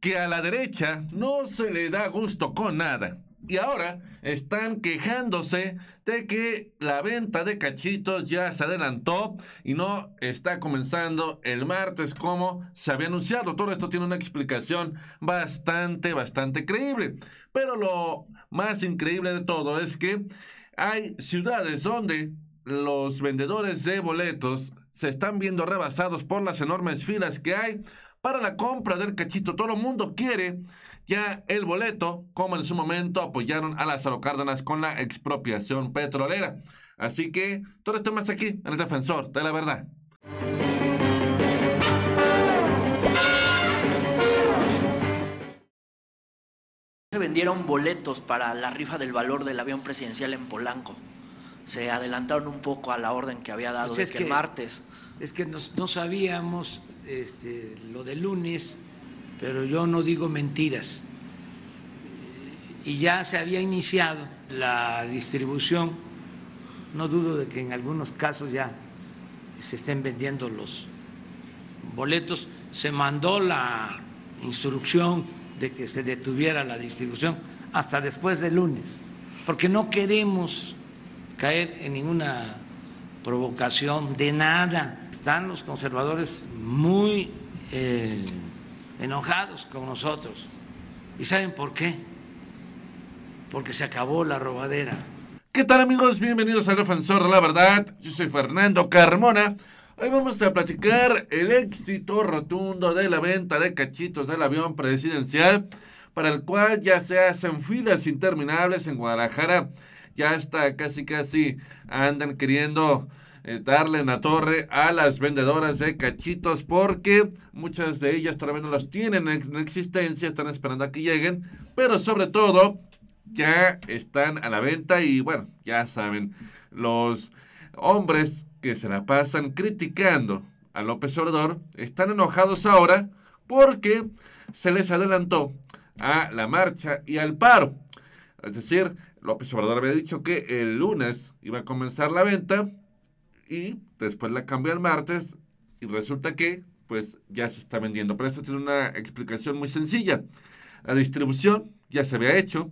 que a la derecha no se le da gusto con nada. Y ahora están quejándose de que la venta de cachitos ya se adelantó y no está comenzando el martes como se había anunciado. Todo esto tiene una explicación bastante, bastante creíble. Pero lo más increíble de todo es que hay ciudades donde los vendedores de boletos se están viendo rebasados por las enormes filas que hay para la compra del cachito. Todo el mundo quiere ya el boleto, como en su momento apoyaron a las Cárdenas con la expropiación petrolera. Así que todo esto más aquí en el Defensor de la Verdad. Se vendieron boletos para la rifa del valor del avión presidencial en Polanco. Se adelantaron un poco a la orden que había dado pues que, el martes. Es que no sabíamos este, lo del lunes, pero yo no digo mentiras. Y ya se había iniciado la distribución. No dudo de que en algunos casos ya se estén vendiendo los boletos. Se mandó la instrucción de que se detuviera la distribución hasta después del lunes, porque no queremos caer en ninguna provocación de nada están los conservadores muy eh, enojados con nosotros. ¿Y saben por qué? Porque se acabó la robadera. ¿Qué tal amigos? Bienvenidos al Defensor de la Verdad. Yo soy Fernando Carmona. Hoy vamos a platicar el éxito rotundo de la venta de cachitos del avión presidencial, para el cual ya se hacen filas interminables en Guadalajara. Ya está casi casi andan queriendo eh, darle en la torre a las vendedoras de cachitos porque muchas de ellas todavía no las tienen en existencia, están esperando a que lleguen, pero sobre todo ya están a la venta y bueno, ya saben, los hombres que se la pasan criticando a López Obrador están enojados ahora porque se les adelantó a la marcha y al paro. Es decir, López Obrador había dicho que el lunes iba a comenzar la venta, y después la cambia el martes y resulta que pues ya se está vendiendo. Pero esto tiene una explicación muy sencilla. La distribución ya se había hecho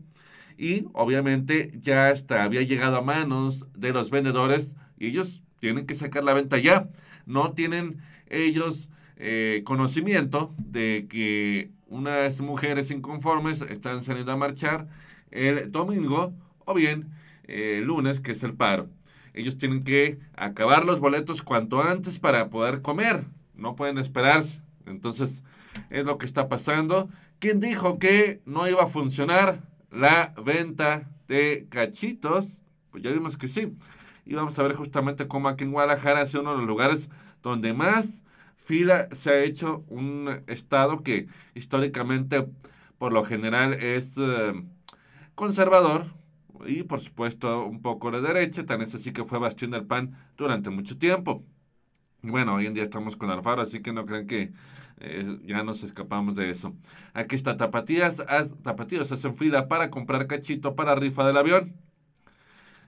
y obviamente ya hasta había llegado a manos de los vendedores y ellos tienen que sacar la venta ya. No tienen ellos eh, conocimiento de que unas mujeres inconformes están saliendo a marchar el domingo o bien el eh, lunes, que es el paro ellos tienen que acabar los boletos cuanto antes para poder comer. No pueden esperarse. Entonces, es lo que está pasando. ¿Quién dijo que no iba a funcionar la venta de cachitos? Pues ya vimos que sí. Y vamos a ver justamente cómo aquí en Guadalajara es uno de los lugares donde más fila se ha hecho un estado que históricamente por lo general es eh, conservador, y por supuesto un poco la derecha, tan es así que fue bastión del PAN durante mucho tiempo. Bueno, hoy en día estamos con Alfaro, así que no crean que eh, ya nos escapamos de eso. Aquí está, tapatías, tapatíos hacen fila para comprar cachito para rifa del avión.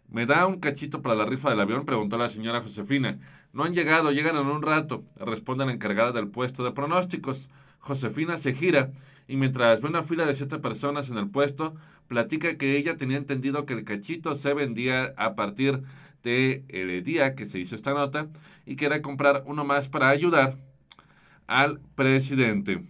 ¿Me da un cachito para la rifa del avión? Preguntó la señora Josefina. No han llegado, llegan en un rato, responde la encargada del puesto de pronósticos. Josefina se gira y mientras ve una fila de siete personas en el puesto, platica que ella tenía entendido que el cachito se vendía a partir del el eh, día que se hizo esta nota y que era comprar uno más para ayudar al presidente.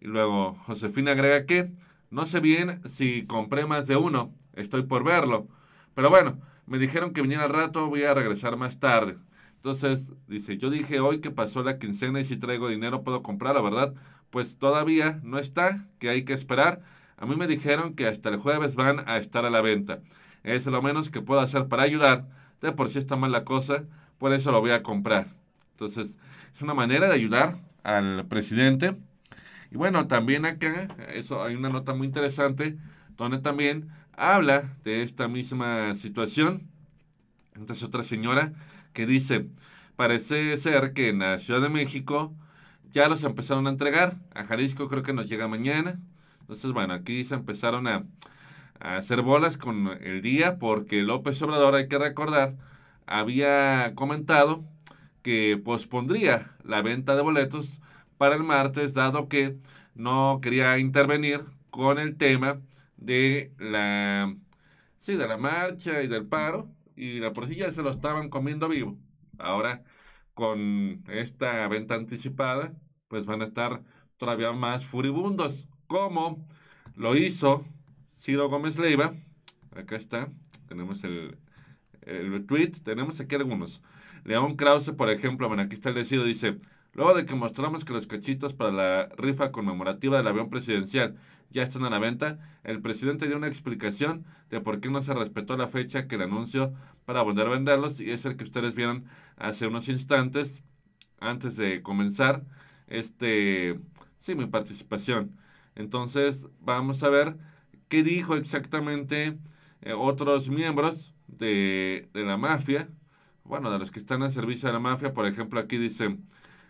Y luego Josefina agrega que no sé bien si compré más de uno, estoy por verlo. Pero bueno, me dijeron que viniera al rato, voy a regresar más tarde. Entonces, dice, yo dije hoy que pasó la quincena y si traigo dinero puedo comprar, la verdad, pues todavía no está, que hay que esperar. A mí me dijeron que hasta el jueves van a estar a la venta. Es lo menos que puedo hacer para ayudar. De por si está mal la cosa, por eso lo voy a comprar. Entonces, es una manera de ayudar al presidente. Y bueno, también acá, eso hay una nota muy interesante, donde también habla de esta misma situación. Entonces, otra señora que dice, parece ser que en la Ciudad de México ya los empezaron a entregar. A Jalisco creo que nos llega mañana. Entonces, bueno, aquí se empezaron a, hacer bolas con el día porque López Obrador, hay que recordar, había comentado que pospondría la venta de boletos para el martes, dado que no quería intervenir con el tema de la, de la marcha y del paro, y la porcilla se lo estaban comiendo vivo. Ahora, con esta venta anticipada, pues van a estar todavía más furibundos, como lo hizo Ciro Gómez Leiva. Acá está, tenemos el, el tweet, tenemos aquí algunos. León Krause, por ejemplo, bueno, aquí está el de Ciro, dice, luego de que mostramos que los cachitos para la rifa conmemorativa del avión presidencial ya están a la venta, el presidente dio una explicación de por qué no se respetó la fecha que le anunció para volver a venderlos y es el que ustedes vieron hace unos instantes antes de comenzar este, sí, mi participación. Entonces, vamos a ver qué dijo exactamente eh, otros miembros de, la mafia, bueno, de los que están al servicio de la mafia. Por ejemplo, aquí dicen,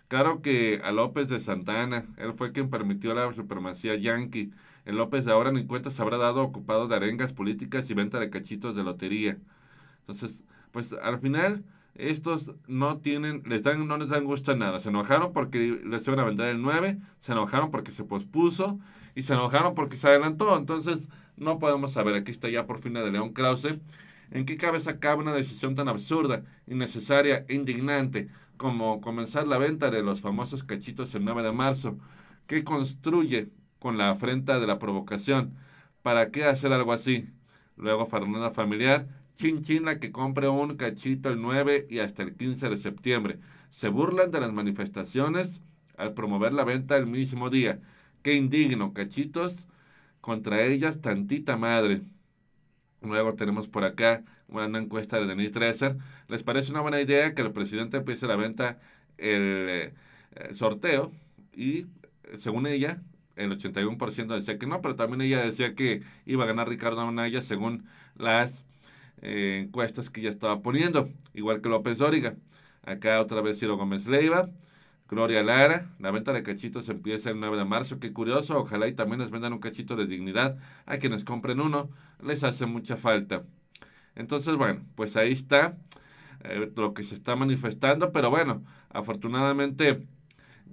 claro que a López de Santana, él fue quien permitió la supremacía yankee. El López de ahora ni cuenta se habrá dado ocupado de arengas políticas y venta de cachitos de lotería. Entonces, pues al final estos no tienen, les dan, no les dan gusto a nada. Se enojaron porque les iban a vender el 9, se enojaron porque se pospuso y se enojaron porque se adelantó. Entonces, no podemos saber. Aquí está ya por fin la de León Krause. ¿En qué cabeza cabe una decisión tan absurda, innecesaria e indignante como comenzar la venta de los famosos cachitos el 9 de marzo? ¿Qué construye con la afrenta de la provocación? ¿Para qué hacer algo así? Luego Fernanda Familiar Chin que compre un cachito el 9 y hasta el 15 de septiembre. Se burlan de las manifestaciones al promover la venta el mismo día. Qué indigno, cachitos contra ellas, tantita madre. Luego tenemos por acá una encuesta de Denise Dresser. ¿Les parece una buena idea que el presidente empiece la venta el, eh, sorteo? Y eh, según ella, el 81% decía que no, pero también ella decía que iba a ganar Ricardo Anaya según las eh, encuestas que ya estaba poniendo, igual que López Dóriga. Acá otra vez Ciro Gómez Leiva, Gloria Lara, la venta de cachitos empieza el 9 de marzo, qué curioso, ojalá y también les vendan un cachito de dignidad a quienes compren uno, les hace mucha falta. Entonces, bueno, pues ahí está eh, lo que se está manifestando, pero bueno, afortunadamente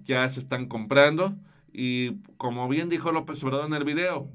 ya se están comprando y como bien dijo López Obrador en el video,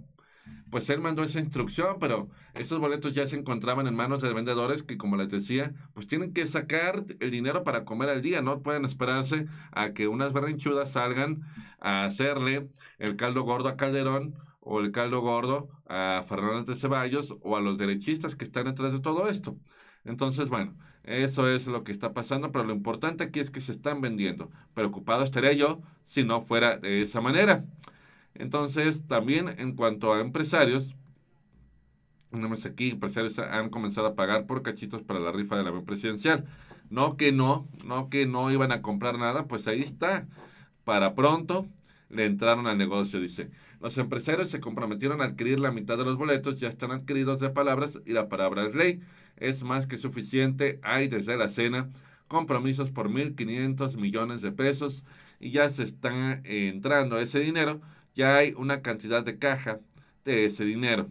pues él mandó esa instrucción, pero esos boletos ya se encontraban en manos de vendedores que, como les decía, pues tienen que sacar el dinero para comer al día, no pueden esperarse a que unas berrinchudas salgan a hacerle el caldo gordo a Calderón o el caldo gordo a Fernández de Ceballos o a los derechistas que están detrás de todo esto. Entonces, bueno, eso es lo que está pasando, pero lo importante aquí es que se están vendiendo. Preocupado estaría yo si no fuera de esa manera. Entonces, también en cuanto a empresarios, tenemos aquí, empresarios han comenzado a pagar por cachitos para la rifa de la presidencial. No que no, no que no iban a comprar nada, pues ahí está. Para pronto le entraron al negocio, dice. Los empresarios se comprometieron a adquirir la mitad de los boletos, ya están adquiridos de palabras y la palabra es ley. Es más que suficiente, hay desde la cena compromisos por 1.500 millones de pesos y ya se está entrando ese dinero ya hay una cantidad de caja de ese dinero.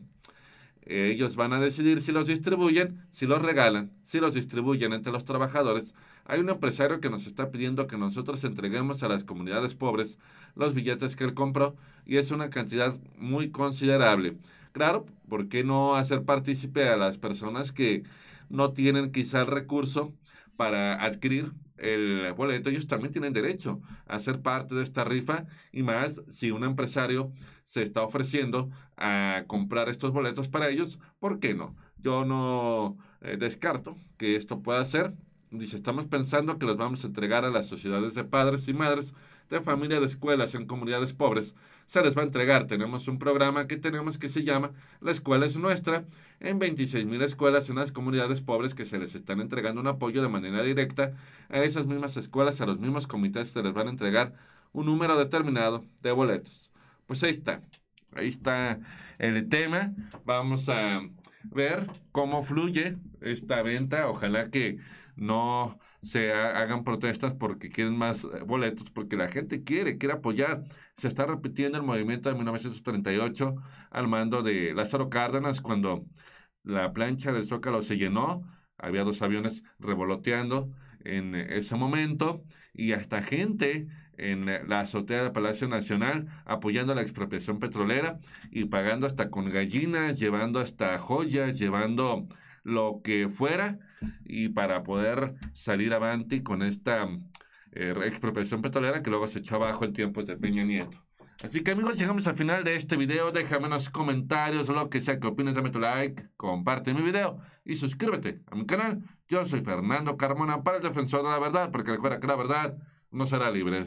Eh, ellos van a decidir si los distribuyen, si los regalan, si los distribuyen entre los trabajadores. Hay un empresario que nos está pidiendo que nosotros entreguemos a las comunidades pobres los billetes que él compró y es una cantidad muy considerable. Claro, ¿por qué no hacer partícipe a las personas que no tienen quizá el recurso para adquirir el, boleto, ellos también tienen derecho a ser parte de esta rifa y más si un empresario se está ofreciendo a comprar estos boletos para ellos, ¿por qué no? Yo no eh, descarto que esto pueda ser. Dice, estamos pensando que los vamos a entregar a las sociedades de padres y madres de familias de escuelas en comunidades pobres se les va a entregar. Tenemos un programa que tenemos que se llama La Escuela es Nuestra, en 26 mil escuelas en las comunidades pobres que se les están entregando un apoyo de manera directa a esas mismas escuelas, a los mismos comités se les van a entregar un número determinado de boletos. Pues ahí está, ahí está el tema. Vamos a ver cómo fluye esta venta. Ojalá que no se hagan protestas porque quieren más eh, boletos, porque la gente quiere, quiere apoyar. Se está repitiendo el movimiento de 1938 al mando de Lázaro Cárdenas cuando la plancha del Zócalo se llenó. Había dos aviones revoloteando en eh, ese momento y hasta gente en la azotea del Palacio Nacional, apoyando la expropiación petrolera y pagando hasta con gallinas, llevando hasta joyas, llevando lo que fuera, y para poder salir avante con esta eh, expropiación petrolera que luego se echó abajo en tiempos de Peña Nieto. Así que amigos, llegamos al final de este video. Déjame en los comentarios lo que sea que opinas... dame tu like, comparte mi video y suscríbete a mi canal. Yo soy Fernando Carmona para el Defensor de la Verdad, porque recuerda que la verdad no será libre